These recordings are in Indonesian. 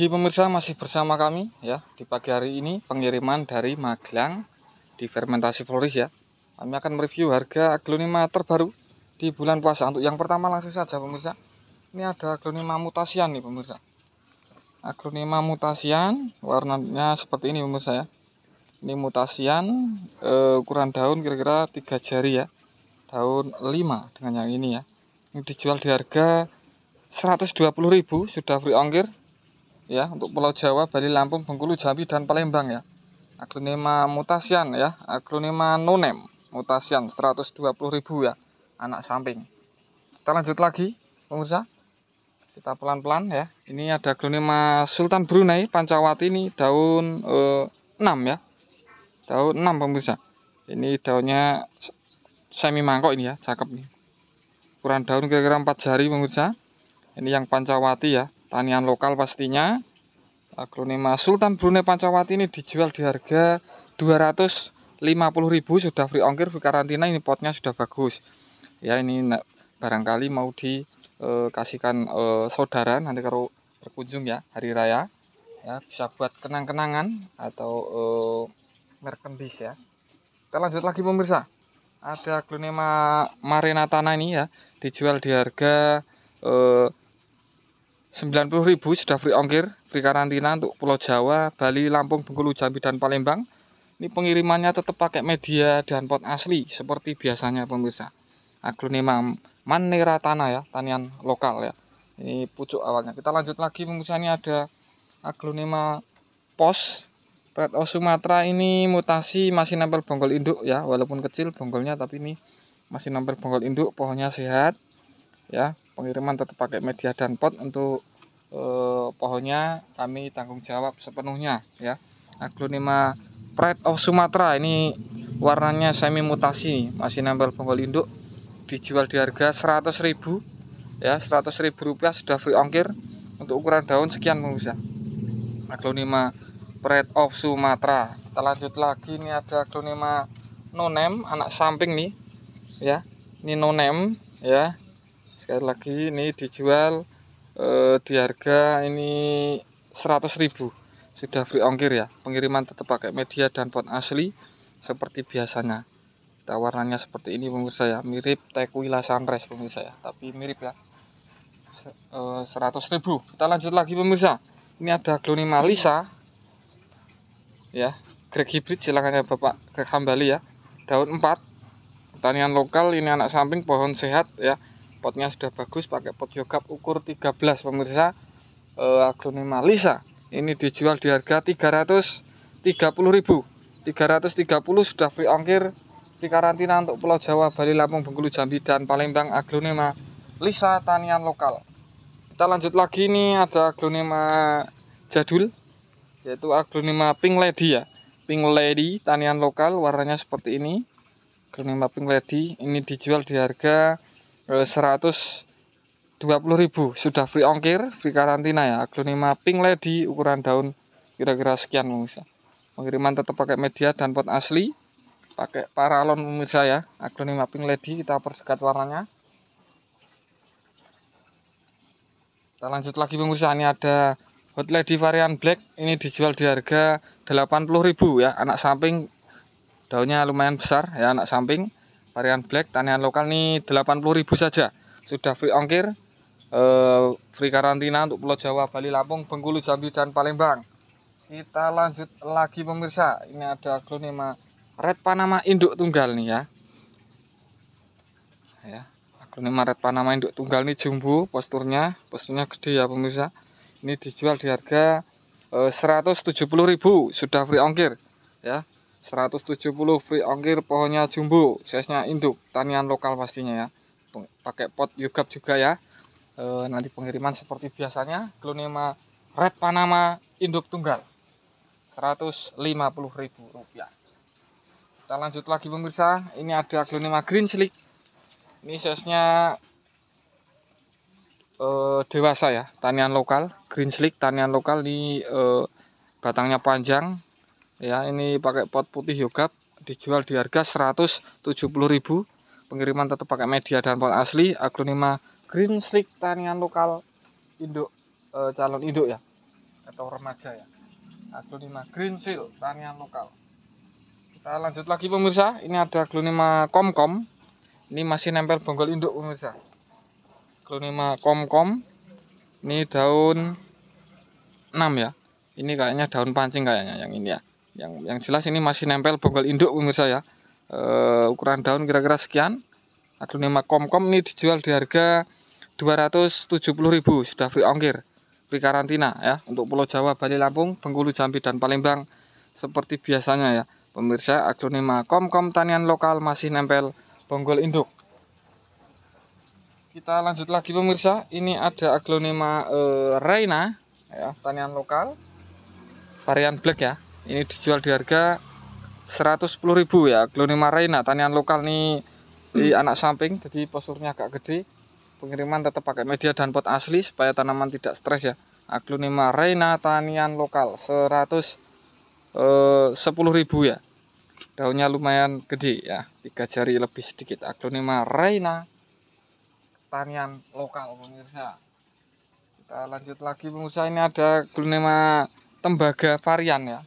pagi pemirsa masih bersama kami ya di pagi hari ini pengiriman dari Magelang di fermentasi floris ya kami akan mereview harga aglonema terbaru di bulan puasa untuk yang pertama langsung saja pemirsa ini ada aglonema mutasian nih pemirsa aglonema mutasian warnanya seperti ini pemirsa ya ini mutasian uh, ukuran daun kira-kira tiga jari ya daun 5 dengan yang ini ya ini dijual di harga 120.000 sudah free ongkir ya untuk Pulau Jawa, Bali, Lampung, Bengkulu, Jambi dan Palembang ya. Aglonema mutasian ya, aglonema nonem mutasian 120.000 ya anak samping. Kita lanjut lagi pemirsa. Kita pelan-pelan ya. Ini ada aglonema Sultan Brunei Pancawati ini daun eh, 6 ya. Daun 6 pemirsa. Ini daunnya semi mangkok ini ya, cakep nih. Ukuran daun kira-kira 4 jari pemirsa. Ini yang Pancawati ya, tanian lokal pastinya aglonema Sultan Brunei Pancawati ini dijual di harga 250.000 sudah free ongkir free karantina ini potnya sudah bagus ya ini barangkali mau dikasihkan eh, e, eh, e, saudara nanti kalau berkunjung ya hari raya ya bisa buat kenang-kenangan atau e, eh, merkendis ya kita lanjut lagi pemirsa ada aglonema Tanah ini ya dijual di harga eh, ribu sudah free ongkir, free karantina untuk Pulau Jawa, Bali, Lampung, Bengkulu, Jambi, dan Palembang. Ini pengirimannya tetap pakai media dan pot asli seperti biasanya pemirsa. Aglonema Manera Tanah ya, tanian lokal ya. Ini pucuk awalnya. Kita lanjut lagi pemirsa ini ada Aglonema Pos Pet O Sumatera ini mutasi masih nempel bonggol induk ya, walaupun kecil bonggolnya tapi ini masih nempel bonggol induk, pohonnya sehat ya pengiriman tetap pakai media dan pot untuk eh, pohonnya kami tanggung jawab sepenuhnya ya aglonema Pride of Sumatera ini warnanya semi mutasi masih nempel bonggol induk dijual di harga 100 ribu ya 100 ribu rupiah sudah free ongkir untuk ukuran daun sekian pengusaha aglonema Pride of Sumatera kita lanjut lagi ini ada aglonema nonem anak samping nih ya ini nonem ya sekali lagi ini dijual eh, di harga ini 100.000 sudah free ongkir ya pengiriman tetap pakai media dan pot asli seperti biasanya kita seperti ini pemirsa ya mirip tequila sunrise pemirsa ya tapi mirip ya 100.000 eh, kita lanjut lagi pemirsa ini ada Gloni Malisa ya Greg hybrid silahkan ya Bapak Greg Hambali ya daun 4 pertanian lokal ini anak samping pohon sehat ya potnya sudah bagus pakai pot yogap ukur 13 pemirsa e, eh, aglonema lisa ini dijual di harga 330.000 330 sudah free ongkir di karantina untuk Pulau Jawa, Bali, Lampung, Bengkulu, Jambi, dan Palembang aglonema lisa tanian lokal kita lanjut lagi ini ada aglonema jadul yaitu aglonema pink lady ya pink lady tanian lokal warnanya seperti ini aglonema pink lady ini dijual di harga 120 eh, ribu sudah free ongkir free karantina ya aglonema pink lady ukuran daun kira-kira sekian pemirsa pengiriman tetap pakai media dan pot asli pakai paralon pemirsa ya aglonema pink lady kita persekat warnanya kita lanjut lagi pemirsa ini ada hot lady varian black ini dijual di harga 80.000 ya anak samping daunnya lumayan besar ya anak samping varian black tanian lokal nih ribu saja sudah free ongkir eh, free karantina untuk Pulau Jawa Bali Lampung Bengkulu Jambi dan Palembang kita lanjut lagi pemirsa ini ada aglonema red Panama induk tunggal nih ya ya aglonema red Panama induk tunggal nih jumbo posturnya posturnya gede ya pemirsa ini dijual di harga eh, 170.000 sudah free ongkir ya 170 free ongkir pohonnya jumbo size-nya induk tanian lokal pastinya ya pakai pot yugap juga ya e, nanti pengiriman seperti biasanya glonema red panama induk tunggal ribu rupiah kita lanjut lagi pemirsa ini ada glonema green slick ini size-nya e, dewasa ya tanian lokal green slick tanian lokal di e, batangnya panjang ya ini pakai pot putih yogap dijual di harga 170.000 pengiriman tetap pakai media dan pot asli aglonema green slick tanian lokal induk e, calon induk ya atau remaja ya aglonema green seal tanian lokal kita lanjut lagi pemirsa ini ada aglonema komkom ini masih nempel bonggol induk pemirsa aglonema komkom ini daun 6 ya ini kayaknya daun pancing kayaknya yang ini ya yang yang jelas ini masih nempel bonggol induk pemirsa ya e, ukuran daun kira-kira sekian aglonema komkom ini dijual di harga 270.000 sudah free ongkir free karantina ya untuk Pulau Jawa Bali Lampung Bengkulu Jambi dan Palembang seperti biasanya ya pemirsa aglonema komkom tanian lokal masih nempel bonggol induk kita lanjut lagi pemirsa ini ada aglonema e, eh, reina ya tanian lokal varian black ya ini dijual di harga 110.000 ya Glonema Reina tanian lokal nih di hmm. anak samping jadi posturnya agak gede pengiriman tetap pakai media dan pot asli supaya tanaman tidak stres ya Aglonema nah, Reina tanian lokal 110.000 eh, ya daunnya lumayan gede ya tiga jari lebih sedikit Aglonema nah, Reina tanian lokal pemirsa kita lanjut lagi pengusaha ini ada Aglonema tembaga varian ya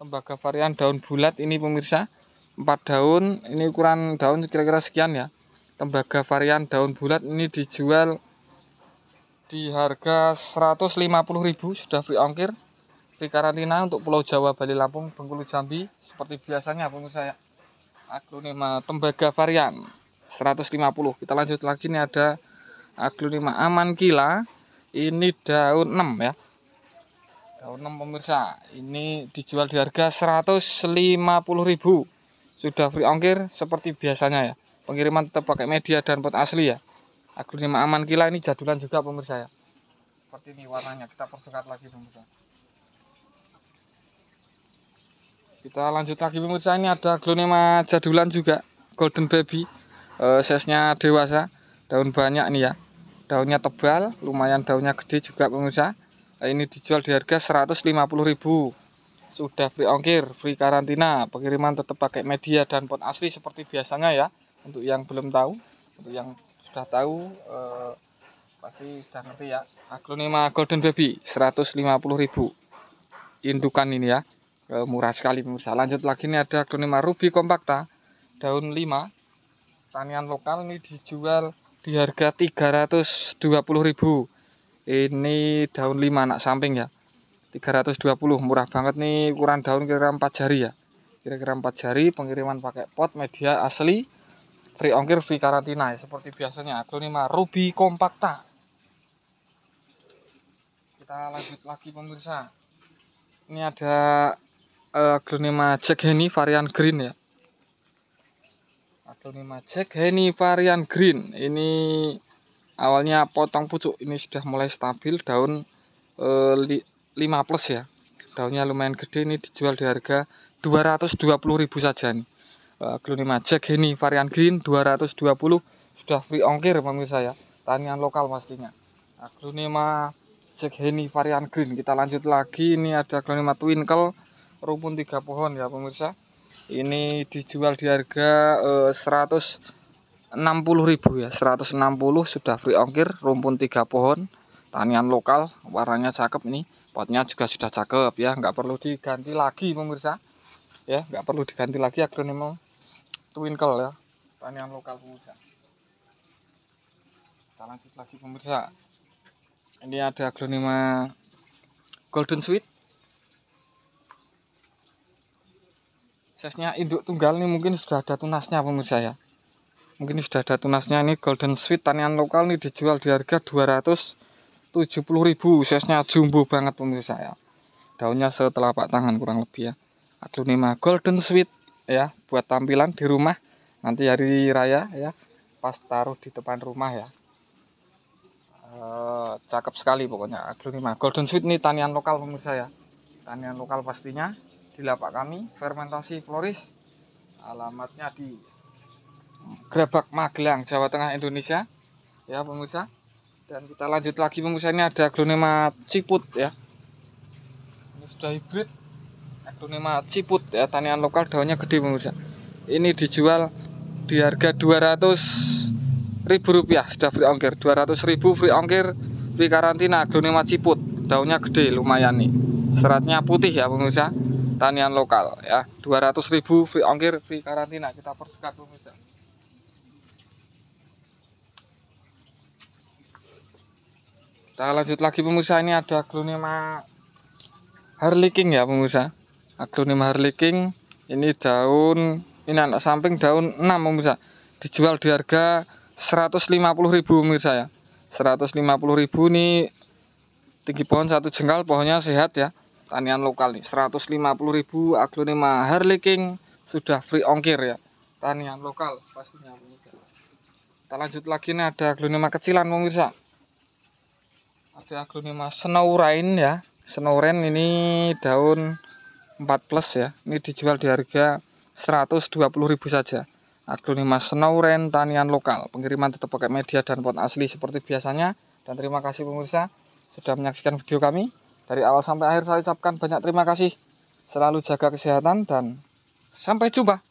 Tembaga varian daun bulat ini pemirsa empat daun ini ukuran daun kira-kira sekian ya tembaga varian daun bulat ini dijual di harga 150.000 sudah free ongkir free karantina untuk Pulau Jawa Bali Lampung Bengkulu Jambi seperti biasanya pemirsa ya aglonema tembaga varian 150 kita lanjut lagi ini ada aglonema aman kila ini daun 6 ya Daun enam pemirsa, ini dijual di harga 150.000. Sudah free ongkir seperti biasanya ya. Pengiriman tetap pakai media dan pot asli ya. Aglonema aman kila ini jadulan juga pemirsa ya. Seperti ini warnanya, kita perdekat lagi pemirsa. Kita lanjut lagi pemirsa, ini ada aglonema jadulan juga, golden baby. E, eh, size dewasa, daun banyak nih ya. Daunnya tebal, lumayan daunnya gede juga pemirsa. Eh, ini dijual di harga 150.000 sudah free ongkir free karantina pengiriman tetap pakai media dan pot asli seperti biasanya ya untuk yang belum tahu untuk yang sudah tahu eh, pasti sudah ngerti ya aglonema golden baby 150.000 indukan ini ya eh, murah sekali pemirsa lanjut lagi ini ada aglonema ruby compacta daun 5 tanian lokal ini dijual di harga 320.000 ini daun lima anak samping ya 320 murah banget nih ukuran daun kira-kira 4 jari ya kira-kira 4 jari pengiriman pakai pot media asli free ongkir free karantina ya. seperti biasanya aglonema ruby compacta kita lanjut lagi pemirsa ini ada uh, eh, aglonema Jack Henny varian green ya aglonema Jack Henny varian green ini awalnya potong pucuk ini sudah mulai stabil daun eh, lima 5 plus ya daunnya lumayan gede ini dijual di harga 220.000 saja nih e, Gluni jack ini varian green 220 sudah free ongkir pemirsa ya tanian lokal pastinya nah, Gluni jack ini varian green kita lanjut lagi ini ada glonema twinkle rumpun tiga pohon ya pemirsa ini dijual di harga e, eh, 100 60.000 ya 160 sudah free ongkir rumpun tiga pohon tanian lokal warnanya cakep ini potnya juga sudah cakep ya nggak perlu diganti lagi pemirsa ya nggak perlu diganti lagi akronimo twinkle ya tanian lokal pemirsa kita lanjut lagi pemirsa ini ada aglonema golden sweet sesnya induk tunggal nih mungkin sudah ada tunasnya pemirsa ya mungkin sudah ada tunasnya ini golden sweet tanian lokal ini dijual di harga 270.000 size jumbo banget pemirsa saya daunnya setelah setelapak tangan kurang lebih ya aglonema golden sweet ya buat tampilan di rumah nanti hari raya ya pas taruh di depan rumah ya e, cakep sekali pokoknya aglonema golden sweet ini tanian lokal pemirsa ya tanian lokal pastinya di lapak kami fermentasi floris alamatnya di Grebek Magelang Jawa Tengah Indonesia ya pemirsa dan kita lanjut lagi pemirsa ini ada aglonema ciput ya ini sudah hibrid aglonema ciput ya tanian lokal daunnya gede pemirsa ini dijual di harga 200 ribu rupiah sudah free ongkir 200 ribu free ongkir free karantina aglonema ciput daunnya gede lumayan nih seratnya putih ya pemirsa tanian lokal ya 200 ribu free ongkir free karantina kita persekat pemirsa Kita lanjut lagi pemirsa ini ada aglonema harlicking ya pemirsa. Aglonema harlicking ini daun ini anak samping daun 6 pemirsa. Dijual di harga ribu pemirsa ya. ribu ini tinggi pohon satu jengkal pohonnya sehat ya. Tanian lokal nih 150.000 aglonema harlicking sudah free ongkir ya. Tanian lokal pastinya pemirsa. Kita lanjut lagi nih ada aglonema kecilan pemirsa snow snowrain ya. Snowrain ini daun 4 plus ya. Ini dijual di harga 120.000 saja. Aglonema snowrain tanian lokal. Pengiriman tetap pakai media dan pot asli seperti biasanya. Dan terima kasih pemirsa sudah menyaksikan video kami. Dari awal sampai akhir saya ucapkan banyak terima kasih. Selalu jaga kesehatan dan sampai jumpa.